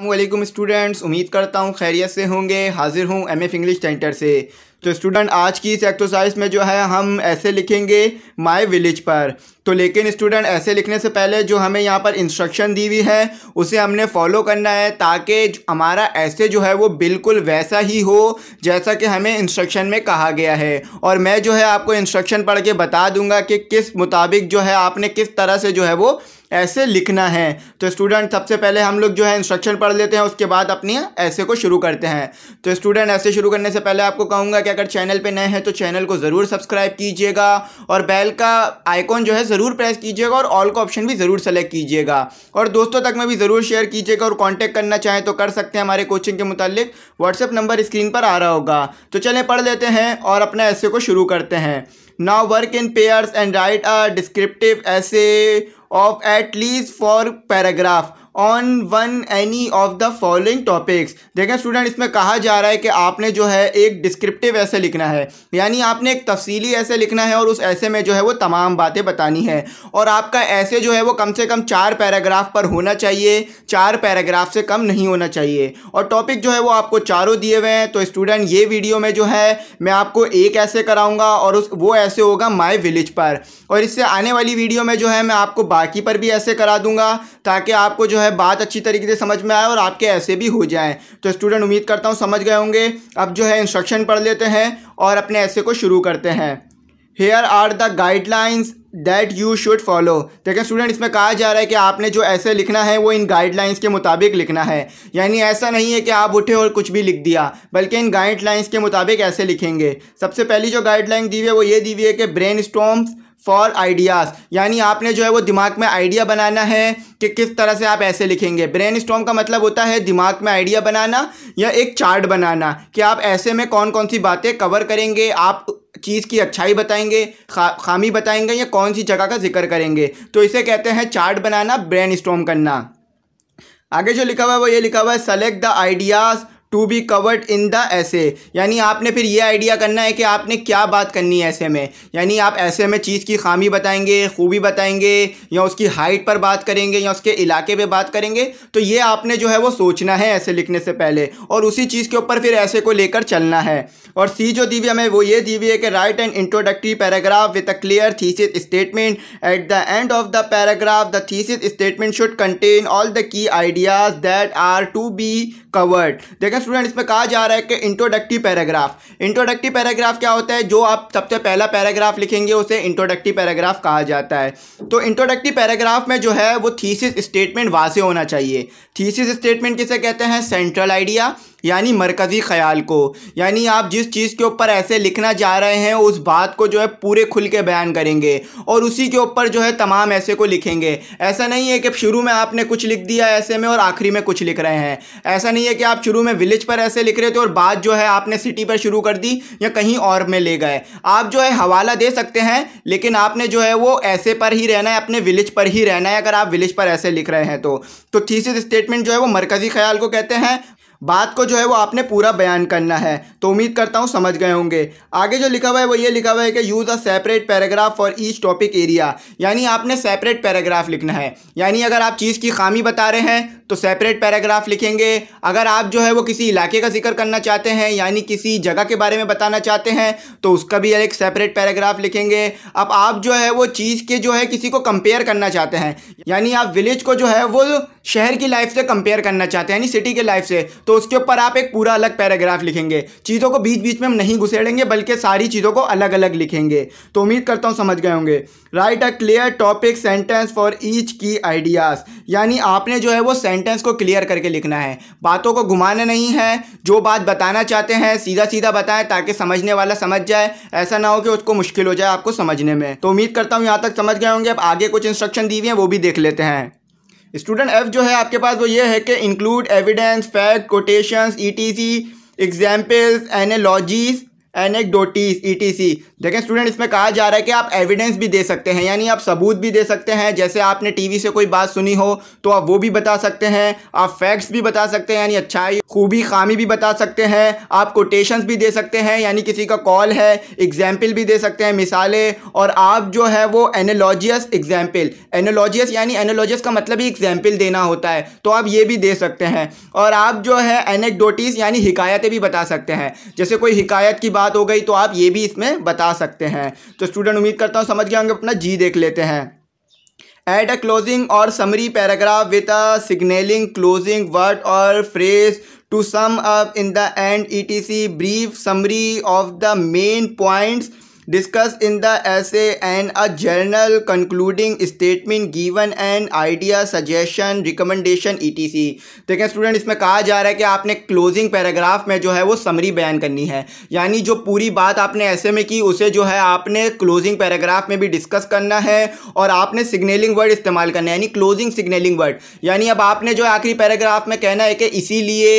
अल्लाम स्टूडेंट्स उम्मीद करता हूँ खैरियत से होंगे हाजिर हूँ एम एफ इंग्लिश सेंटर से तो स्टूडेंट आज की इस एक्सरसाइज में जो है हम ऐसे लिखेंगे माय विलेज पर तो लेकिन स्टूडेंट ऐसे लिखने से पहले जो हमें यहाँ पर इंस्ट्रक्शन दी हुई है उसे हमने फॉलो करना है ताकि हमारा ऐसे जो है वो बिल्कुल वैसा ही हो जैसा कि हमें इंस्ट्रक्शन में कहा गया है और मैं जो है आपको इंस्ट्रक्शन पढ़ के बता दूंगा कि किस मुताबिक जो है आपने किस तरह से जो है वो ऐसे लिखना है तो स्टूडेंट सबसे पहले हम लोग जो है इंस्ट्रक्शन पढ़ लेते हैं उसके बाद अपनी ऐसे को शुरू करते हैं तो स्टूडेंट ऐसे शुरू करने से पहले आपको कहूँगा कि अगर चैनल पर नए हैं तो चैनल को ज़रूर सब्सक्राइब कीजिएगा और बैल का आइकॉन जो है ज़रूर प्रेस कीजिएगा और ऑल का ऑप्शन भी ज़रूर सेलेक्ट कीजिएगा और दोस्तों तक में भी ज़रूर शेयर कीजिएगा और कॉन्टैक्ट करना चाहें तो कर सकते हैं हमारे कोचिंग के मुतालिक व्हाट्सअप नंबर स्क्रीन पर आ रहा होगा तो चले पढ़ लेते हैं और अपने ऐसे को शुरू करते हैं now work in pairs and write a descriptive essay of at least 4 paragraph on one any of the following topics देखें स्टूडेंट इसमें कहा जा रहा है कि आपने जो है एक डिस्क्रिप्टिव ऐसे लिखना है यानी आपने एक तफसीली ऐसे लिखना है और उस ऐसे में जो है वो तमाम बातें बतानी है और आपका ऐसे जो है वो कम से कम चार पैराग्राफ पर होना चाहिए चार पैराग्राफ से कम नहीं होना चाहिए और टॉपिक जो है वो आपको चारों दिए हुए हैं तो स्टूडेंट ये वीडियो में जो है मैं आपको एक ऐसे कराऊंगा और उस वो ऐसे होगा माई विलेज पर और इससे आने वाली वीडियो में जो है मैं आपको बाकी पर भी ऐसे करा दूंगा ताकि आपको जो है है बात अच्छी तरीके से समझ में आए और आपके ऐसे भी हो जाएँ तो स्टूडेंट उम्मीद करता हूँ समझ गए होंगे अब जो है इंस्ट्रक्शन पढ़ लेते हैं और अपने ऐसे को शुरू करते हैं here are the guidelines that you should follow देखें स्टूडेंट इसमें कहा जा रहा है कि आपने जो ऐसे लिखना है वो इन गाइडलाइंस के मुताबिक लिखना है यानी ऐसा नहीं है कि आप उठे और कुछ भी लिख दिया बल्कि इन गाइडलाइंस के मुताबिक ऐसे लिखेंगे सबसे पहली जो गाइडलाइन दी हुई है वो ये दी हुई है कि ब्रेन स्टोम्स फॉर आइडियाज़ यानी आपने जो है वो दिमाग में आइडिया बनाना है कि किस तरह से आप ऐसे लिखेंगे ब्रेन स्टॉम का मतलब होता है दिमाग में आइडिया बनाना या एक चार्ट बनाना कि आप ऐसे में कौन कौन सी बातें कवर करेंगे आप चीज़ की अच्छाई बताएंगे खा खामी बताएंगे या कौन सी जगह का जिक्र करेंगे तो इसे कहते हैं चार्ट बनाना ब्रेन करना आगे जो लिखा हुआ है वो ये लिखा हुआ है select the ideas to be covered in the essay यानी आपने फिर ये आइडिया करना है कि आपने क्या बात करनी है ऐसे में यानी आप ऐसे में चीज़ की खामी बताएंगे खूबी बताएंगे या उसकी हाइट पर बात करेंगे या उसके इलाके पे बात करेंगे तो ये आपने जो है वो सोचना है ऐसे लिखने से पहले और उसी चीज़ के ऊपर फिर ऐसे को लेकर चलना है और सी जो दी हुई हमें वो ये दी हुई है कि write and introductory paragraph with a clear thesis statement at the end of the paragraph the thesis statement should contain all the key ideas that are to be covered देखें स्टूडेंट इसमें कहा जा रहा है कि इंट्रोडक्टिव पैराग्राफ इंट्रोडक्टिव पैराग्राफ क्या होता है जो आप सबसे पहला पैराग्राफ लिखेंगे उसे इंट्रोडक्टिव पैराग्राफ कहा जाता है तो इंट्रोडक्टिव पैराग्राफ में जो है वो थीसिस स्टेटमेंट वाजे होना चाहिए थीसिस स्टेटमेंट किसे कहते हैं सेंट्रल आइडिया यानी मरकज़ी ख्याल को यानी आप जिस चीज़ के ऊपर ऐसे लिखना चाह रहे हैं उस बात को जो है पूरे खुल के बयान करेंगे और उसी के ऊपर जो है तमाम ऐसे को लिखेंगे ऐसा नहीं है कि शुरू में आपने कुछ लिख दिया ऐसे में और आखिरी में कुछ लिख रहे हैं ऐसा नहीं है कि आप शुरू में विलेज पर ऐसे लिख रहे थे और बात जो है आपने सिटी पर शुरू कर दी या कहीं और में ले गए आप जो है हवाला दे सकते हैं लेकिन आपने जो है वो ऐसे पर ही रहना है अपने विलेज पर ही रहना है अगर आप विलेज पर ऐसे लिख रहे हैं तो तो थीसिस स्टेटमेंट जो है वो मरकज़ी ख्याल को कहते हैं बात को जो है वो आपने पूरा बयान करना है तो उम्मीद करता हूँ समझ गए होंगे आगे जो लिखा हुआ है वो ये लिखा हुआ है कि use a separate paragraph for each topic area यानी आपने सेपरेट पैराग्राफ लिखना है यानी अगर आप चीज़ की खामी बता रहे हैं तो सेपरेट पैराग्राफ लिखेंगे अगर आप जो है वो किसी इलाके का जिक्र करना चाहते हैं यानी किसी जगह के बारे में बताना चाहते हैं तो उसका भी एक सेपरेट पैराग्राफ लिखेंगे अब आप जो है वो चीज़ के जो है किसी को कंपेयर करना चाहते हैं यानी आप विलेज को जो है वो शहर की लाइफ से कंपेयर करना चाहते हैं यानी सिटी के लाइफ से तो उसके ऊपर आप एक पूरा अलग पैराग्राफ लिखेंगे चीज़ों को बीच बीच में हम नहीं घुसेड़ेंगे बल्कि सारी चीज़ों को अलग अलग लिखेंगे तो उम्मीद करता हूँ समझ गए होंगे write a clear topic sentence for each key ideas यानी आपने जो है वो सेंटेंस को क्लियर करके लिखना है बातों को घुमाना नहीं है जो बात बताना चाहते हैं सीधा सीधा बताएं ताकि समझने वाला समझ जाए ऐसा ना हो कि उसको मुश्किल हो जाए आपको समझने में तो उम्मीद करता हूँ यहाँ तक समझ गए होंगे अब आगे कुछ इंस्ट्रक्शन दी हुई हैं वो भी देख लेते हैं स्टूडेंट एफ जो है आपके पास वो ये है कि include evidence fact quotations C examples analogies T ETC देखें स्टूडेंट इसमें कहा जा रहा है कि आप एविडेंस भी दे सकते हैं यानी आप सबूत भी दे सकते हैं जैसे आपने टीवी से कोई बात सुनी हो तो आप वो भी बता सकते हैं आप फैक्ट्स भी बता सकते हैं यानी अच्छाई खूबी खामी भी बता सकते हैं आप कोटेशन भी दे सकते हैं यानी किसी का कॉल है एग्जाम्पल भी दे सकते हैं मिसालें और आप जो है वो एनोलॉजियस एग्जाम्पल एनोलॉजियस यानी एनोलॉजियस का मतलब ही एग्जाम्पल देना होता है तो आप ये भी दे सकते हैं और आप जो है एनेक्डोटीज यानी हिकायतें भी बता सकते हैं जैसे कोई हिकायत की बात बात हो गई तो आप ये भी इसमें बता सकते हैं तो स्टूडेंट उम्मीद करता हूँ समझ गए होंगे अपना जी देख लेते हैं at a closing or summary paragraph with a signalling closing word or phrase to sum up in the end E T C brief summary of the main points the in and a general concluding statement given and idea suggestion recommendation E T C देखें student इसमें कहा जा रहा है कि आपने closing paragraph में जो है वो समरी बयान करनी है यानी जो पूरी बात आपने ऐसे में की उसे जो है आपने क्लोजिंग पैराग्राफ में भी डिस्कस करना है और आपने सिग्नलिंग वर्ड इस्तेमाल करना है यानी क्लोजिंग सिग्नलिंग वर्ड यानी अब आपने जो आखिरी पैराग्राफ में कहना है कि इसीलिए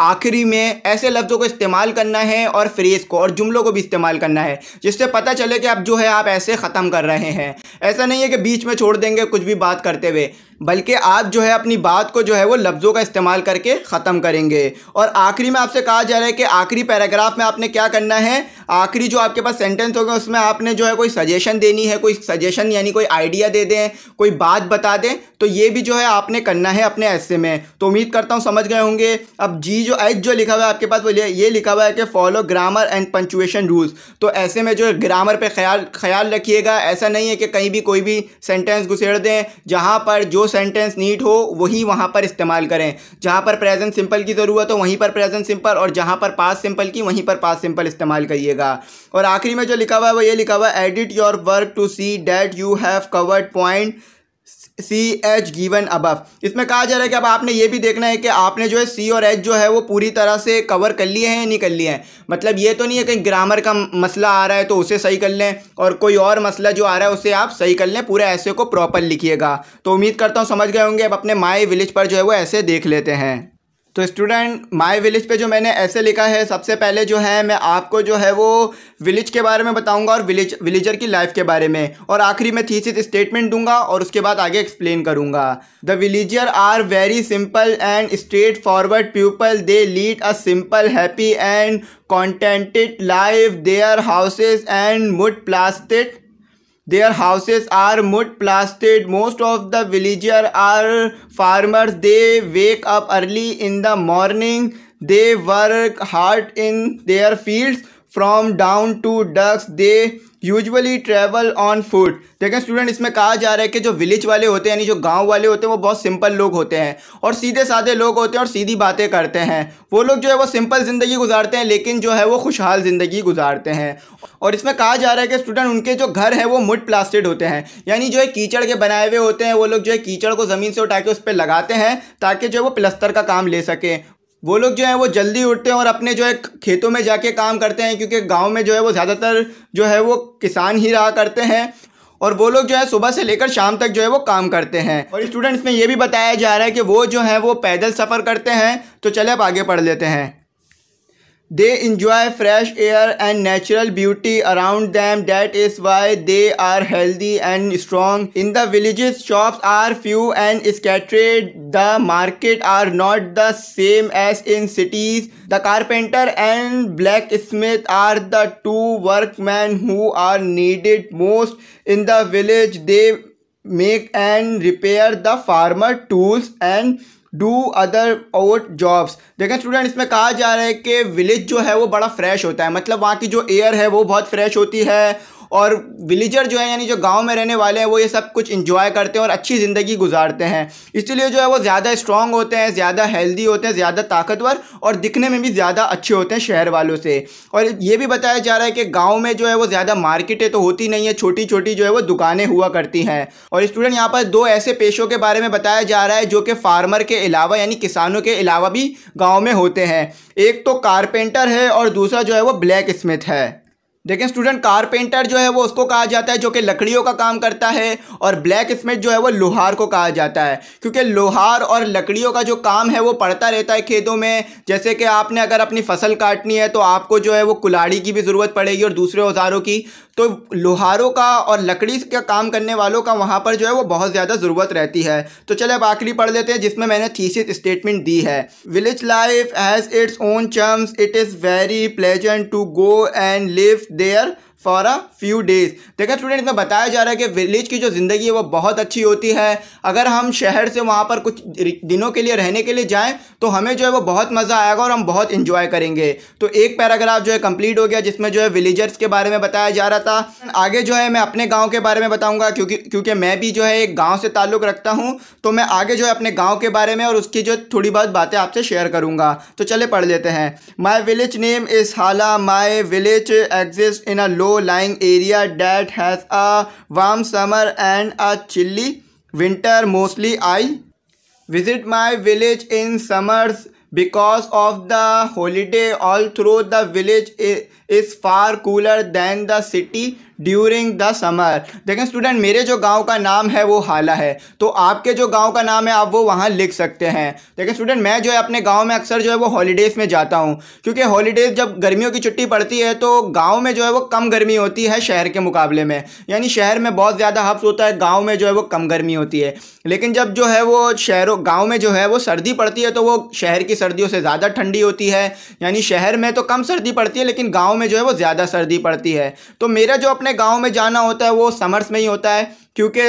आखिरी में ऐसे लफ्ज़ों को इस्तेमाल करना है और फ्रेज को और जुमलों को भी इस्तेमाल करना है जिससे जिससे पता चले कि अब जो है आप ऐसे ख़त्म कर रहे हैं ऐसा नहीं है कि बीच में छोड़ देंगे कुछ भी बात करते हुए बल्कि आप जो है अपनी बात को जो है वो लफ्ज़ों का इस्तेमाल करके ख़त्म करेंगे और आखिरी में आपसे कहा जा रहा है कि आखिरी पैराग्राफ में आपने क्या करना है आखिरी जो आपके पास सेंटेंस होगा उसमें आपने जो है कोई सजेशन देनी है कोई सजेशन यानी कोई आइडिया दे दें कोई बात बता दें तो ये भी जो है आपने करना है अपने ऐसे में तो उम्मीद करता हूँ समझ गए होंगे अब जी जो एच जो लिखा हुआ है आपके पास वो ये लिखा हुआ है कि follow grammar and punctuation rules तो ऐसे में जो ग्रामर पर ख्याल ख्याल रखिएगा ऐसा नहीं है कि कहीं भी कोई भी सेंटेंस घुसेड़ दें जहाँ पर जो सेंटेंस नीट हो वही वहाँ पर इस्तेमाल करें जहाँ पर प्रेजेंट सिंपल की ज़रूरत हो वहीं पर प्रेजेंट सिंपल और जहाँ पर पास सिंपल की वहीं पर पास सिंपल इस्तेमाल करिएगा और आखिरी में जो लिखा हुआ है वो ये लिखा हुआ है edit your work to see that you have covered point C H given above इसमें कहा जा रहा है कि अब आपने ये भी देखना है कि आपने जो है सी और एच जो है वो पूरी तरह से कवर कर लिए हैं या नहीं कर लिए हैं मतलब ये तो नहीं है कहीं ग्रामर का मसला आ रहा है तो उसे सही कर लें और कोई और मसला जो आ रहा है उसे आप सही कर लें पूरे ऐसे को प्रॉपर लिखिएगा तो उम्मीद करता हूँ समझ गए होंगे अब अपने माई विलेज पर जो है वो ऐसे देख लेते हैं तो स्टूडेंट माई विलेज पे जो मैंने ऐसे लिखा है सबसे पहले जो है मैं आपको जो है वो विलेज के बारे में बताऊंगा और विलेज विलेजर की लाइफ के बारे में और आखिरी में थीसिस स्टेटमेंट दूंगा और उसके बाद आगे एक्सप्लेन करूंगा the villager are very simple and straightforward people they lead a simple happy and contented life their houses and mud plastic their houses are mud plastered most of the villagers are farmers they wake up early in the morning they work hard in their fields from dawn to डक्स they usually travel on foot देखें student इसमें कहा जा रहा है कि जो village वाले होते हैं यानी जो गांव वाले होते हैं वो बहुत सिंपल लोग होते हैं और सीधे साधे लोग होते हैं और सीधी बातें करते हैं वो लोग जो है वो सिंपल ज़िंदगी गुजारते हैं लेकिन जो है वो खुशहाल ज़िंदगी गुजारते हैं और इसमें कहा जा रहा है कि स्टूडेंट उनके जो घर हैं वो मुड प्लास्टेड होते हैं यानी जो है कीचड़ के बनाए हुए होते हैं वो लोग जो है कीचड़ को ज़मीन से उठा के उस पर लगाते हैं ताकि जो है वो प्लस्तर का काम ले सकें वो लोग जो है वो जल्दी उठते हैं और अपने जो है खेतों में जाके काम करते हैं क्योंकि गांव में जो है वो ज़्यादातर जो है वो किसान ही रहा करते हैं और वो लोग जो है सुबह से लेकर शाम तक जो है वो काम करते हैं और स्टूडेंट्स में ये भी बताया जा रहा है कि वो जो है वो पैदल सफ़र करते हैं तो चले अब आगे पढ़ लेते हैं They enjoy fresh air and natural beauty around them. That is why they are healthy and strong. In the villages, shops are few and scattered. The market are not the same as in cities. The carpenter and blacksmith are the two workmen who are needed most in the village. They make and repair the farmer tools and do other odd jobs देखें student इसमें कहा जा रहा है कि village जो है वो बड़ा फ्रेश होता है मतलब वहाँ की जो एयर है वो बहुत फ्रेश होती है और विलेजर जो है यानी जो गाँव में रहने वाले हैं वो ये सब कुछ इन्जॉय करते हैं और अच्छी ज़िंदगी गुजारते हैं इसलिए जो है वो ज़्यादा स्ट्रॉन्ग होते हैं ज़्यादा हेल्दी होते हैं ज़्यादा ताकतवर और दिखने में भी ज़्यादा अच्छे होते हैं शहर वालों से और ये भी बताया जा रहा है कि गाँव में जो है वो ज़्यादा मार्केटें तो होती नहीं है छोटी छोटी जो है वो दुकानें हुआ करती हैं और स्टूडेंट यहाँ पर दो ऐसे पेशों के बारे में बताया जा रहा है जो कि फार्मर के अलावा यानी किसानों के अलावा भी गाँव में होते हैं एक तो कारपेंटर है और दूसरा जो है वो ब्लैक स्मिथ है देखें स्टूडेंट कारपेंटर जो है वो उसको कहा जाता है जो कि लकड़ियों का काम करता है और ब्लैक स्मिथ जो है वो लोहार को कहा जाता है क्योंकि लोहार और लकड़ियों का जो काम है वो पड़ता रहता है खेतों में जैसे कि आपने अगर अपनी फसल काटनी है तो आपको जो है वो कुलाड़ी की भी ज़रूरत पड़ेगी और दूसरे औजारों की तो लोहारों का और लकड़ी का काम करने वालों का वहाँ पर जो है वो बहुत ज़्यादा ज़रूरत रहती है तो चले अब आखिरी पढ़ लेते हैं जिसमें मैंने थीसिस स्टेटमेंट दी है village life has its own charms it is very pleasant to go and live there for a few days देखा स्टूडेंट इसमें बताया जा रहा है कि विलेज की जो ज़िंदगी है वो बहुत अच्छी होती है अगर हम शहर से वहाँ पर कुछ दिनों के लिए रहने के लिए जाएँ तो हमें जो है वो बहुत मज़ा आएगा और हम बहुत इंजॉय करेंगे तो एक पैराग्राफ जो है कंप्लीट हो गया जिसमें जो है विलेजर्स के बारे में बताया जा रहा था आगे जो है मैं अपने गाँव के बारे में बताऊँगा क्योंकि क्योंकि मैं भी जो है एक गाँव से ताल्लुक़ रखता हूँ तो मैं आगे जो है अपने गाँव के बारे में और उसकी जो थोड़ी बहुत बातें आपसे शेयर करूँगा तो चले पढ़ लेते हैं my village name is Hala my village exist in a low low-lying area that has a warm summer and a chilly winter mostly I visit my village in summers because of the holiday All through the village is far cooler than the city during the summer देखें student मेरे जो गांव का नाम है वो हाला है तो आपके जो गांव का नाम है आप वो वहाँ लिख सकते हैं देखें स्टूडेंट मैं जो है अपने गांव में अक्सर जो है वो हॉलीडेज़ में जाता हूँ क्योंकि हॉलीडेज़ जब गर्मियों की छुट्टी पड़ती है तो गाँव में जो है वो कम गर्मी होती है शहर के मुकाबले में यानी शहर में बहुत ज़्यादा हफ्स होता है गाँव में जो है वो कम गर्मी होती है लेकिन जब जो है वो शहरों गाँव में जो है वो सर्दी पड़ती है तो वो शहर की सर्दियों से ज़्यादा ठंडी होती है यानी शहर में तो कम सर्दी पड़ती है लेकिन गाँव में जो है वो ज़्यादा सर्दी पड़ती है तो मेरा जो अपना अपने गाँव में जाना होता है वो समर्स में ही होता है क्योंकि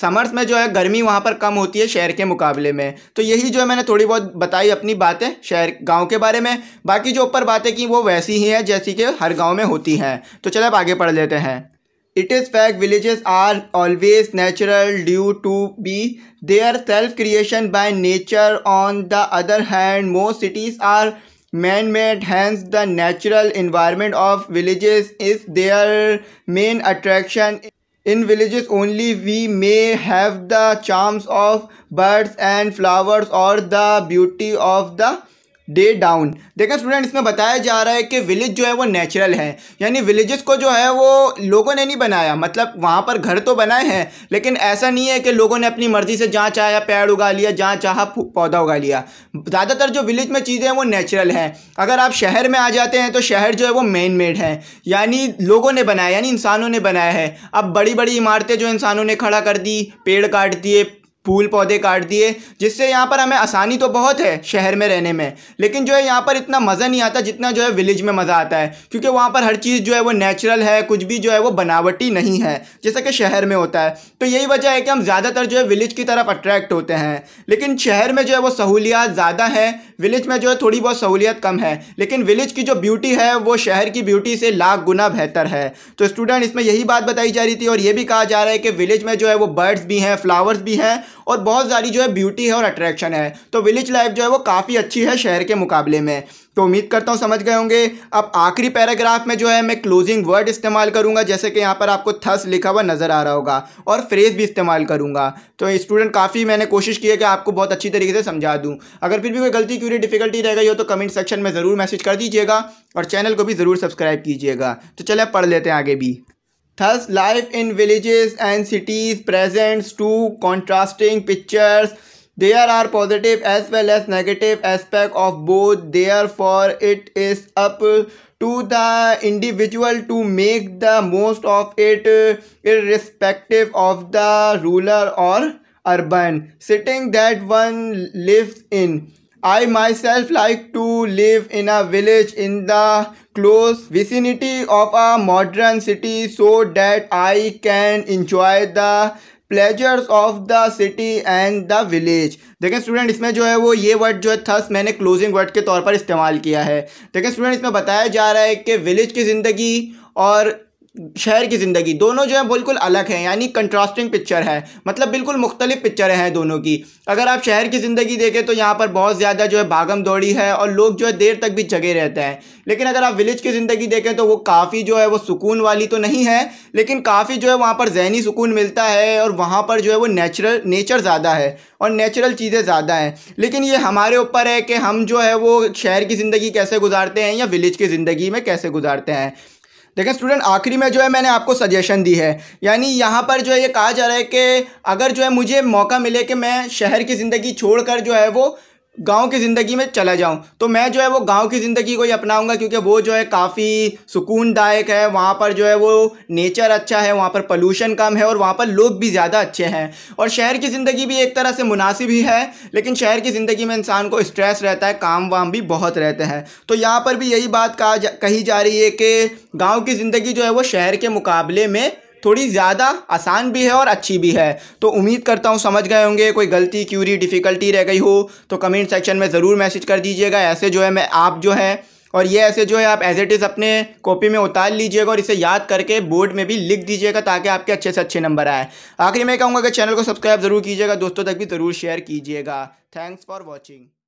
समर्स में जो है गर्मी वहाँ पर कम होती है शहर के मुकाबले में तो यही जो है मैंने थोड़ी बहुत बताई अपनी बातें शहर गांव के बारे में बाकी जो ऊपर बातें की वो वैसी ही हैं जैसी कि हर गांव में होती हैं तो चले अब आगे पढ़ लेते हैं it is fact villages are always natural due to be their self creation by nature on the other hand most cities are man-made hence the natural environment of villages is their main attraction in villages only we may have the charms of birds and flowers or the beauty of the day dawn देखा student इसमें बताया जा रहा है कि village जो है वो नेचुरल है यानी विलेजेस को जो है वो लोगों ने नहीं बनाया मतलब वहाँ पर घर तो बनाए हैं लेकिन ऐसा नहीं है कि लोगों ने अपनी मर्ज़ी से जहाँ चाहे पेड़ उगा लिया जहाँ चाह पौधा उगा लिया ज़्यादातर जो विलेज में चीज़ें हैं वो नेचुरल हैं अगर आप शहर में आ जाते हैं तो शहर जो है वो मेन मेड है यानी लोगों ने बनाया यानी इंसानों ने बनाया है अब बड़ी बड़ी इमारतें जो इंसानों ने खड़ा कर दी पेड़ काट दिए फूल पौधे काट दिए जिससे यहाँ पर हमें आसानी तो बहुत है शहर में रहने में लेकिन जो है यहाँ पर इतना मज़ा नहीं आता जितना जो है विलेज में मज़ा आता है क्योंकि वहाँ पर हर चीज़ जो है वो नेचुरल है कुछ भी जो है वो बनावटी नहीं है जैसा कि शहर में होता है तो यही वजह है कि हम ज़्यादातर जो है विलेज की तरफ अट्रैक्ट होते हैं लेकिन शहर में जो है वो सहूलियात ज़्यादा है विलेज में जो है थोड़ी बहुत सहूलियत कम है लेकिन विलेज की जो ब्यूटी है वो शहर की ब्यूटी से लाख गुना बेहतर है तो स्टूडेंट इसमें यही बात बताई जा रही थी और ये भी कहा जा रहा है कि विलेज में जो है वो बर्ड्स भी हैं फ्लावर्स भी हैं और बहुत सारी जो है ब्यूटी है और अट्रैक्शन है तो विलेज लाइफ जो है वो काफ़ी अच्छी है शहर के मुकाबले में तो उम्मीद करता हूँ समझ गए होंगे अब आखिरी पैराग्राफ में जो है मैं क्लोजिंग वर्ड इस्तेमाल करूँगा जैसे कि यहाँ पर आपको थस लिखा हुआ नज़र आ रहा होगा और फ्रेज़ भी इस्तेमाल करूँगा तो स्टूडेंट काफ़ी मैंने कोशिश की है कि आपको बहुत अच्छी तरीके से समझा दूँ अगर फिर भी कोई गलती क्यों डिफिकल्टी रह गई हो तो कमेंट सेक्शन में ज़रूर मैसेज कर दीजिएगा और चैनल को भी ज़रूर सब्सक्राइब कीजिएगा तो चले पढ़ लेते हैं आगे भी Thus, life in villages and cities presents two contrasting pictures. There are positive as well as negative aspects of both. Therefore, it is up to the individual to make the most of it irrespective of the ruler or urban setting that one lives in I myself like to live in a village in the close vicinity of a modern city so that I can enjoy the pleasures of the city and the village देखें student इसमें जो है वो ये word जो है thus मैंने closing word के तौर पर इस्तेमाल किया है देखें स्टूडेंट इसमें बताया जा रहा है कि विलेज की ज़िंदगी और शहर की ज़िंदगी दोनों जो है बिल्कुल अलग हैं यानी कंट्रास्टिंग पिक्चर है मतलब बिल्कुल मुख्तलिफ पिक्चरें हैं दोनों की अगर आप शहर की ज़िंदगी देखें तो यहाँ पर बहुत ज़्यादा जो है भागम दौड़ी है और लोग जो है देर तक भी जगे रहते हैं लेकिन अगर आप विलेज की ज़िंदगी देखें तो वो काफ़ी जो है वो सुकून वाली तो नहीं है लेकिन काफ़ी जो है वहाँ पर जहनी सुकून मिलता है और वहाँ पर जो है वो नेचुरल नेचर ज़्यादा है और नेचुरल चीज़ें ज़्यादा हैं लेकिन ये हमारे ऊपर है कि हम जो है वो शहर की ज़िंदगी कैसे गुजारते हैं या विलेज की ज़िंदगी में कैसे गुजारते हैं देखें स्टूडेंट आखिरी में जो है मैंने आपको सजेशन दी है यानी यहाँ पर जो है ये कहा जा रहा है कि अगर जो है मुझे मौका मिले कि मैं शहर की ज़िंदगी छोड़कर जो है वो गांव की ज़िंदगी में चला जाऊं तो मैं जो है वो गांव की ज़िंदगी को ही अपनाऊंगा क्योंकि वो जो है काफ़ी सुकूनदायक है वहाँ पर जो है वो नेचर अच्छा है वहाँ पर पोलूशन कम है और वहाँ पर लोग भी ज़्यादा अच्छे हैं और शहर की ज़िंदगी भी एक तरह से मुनासिब ही है लेकिन शहर की ज़िंदगी में इंसान को स्ट्रेस रहता है काम वाम भी बहुत रहते हैं तो यहाँ पर भी यही बात कहा जा, कही जा रही है कि गाँव की ज़िंदगी जो है वो शहर के मुकाबले में थोड़ी ज़्यादा आसान भी है और अच्छी भी है तो उम्मीद करता हूँ समझ गए होंगे कोई गलती क्यूरी डिफ़िकल्टी रह गई हो तो कमेंट सेक्शन में ज़रूर मैसेज कर दीजिएगा ऐसे जो है मैं आप जो है और ये ऐसे जो है आप एज इट इज़ अपने कॉपी में उतार लीजिएगा और इसे याद करके बोर्ड में भी लिख दीजिएगा ताकि आपके अच्छे से अच्छे नंबर आए आखिरी मैं कहूँगा कि चैनल को सब्सक्राइब ज़रूर कीजिएगा दोस्तों तक भी ज़रूर शेयर कीजिएगा थैंक्स फॉर वॉचिंग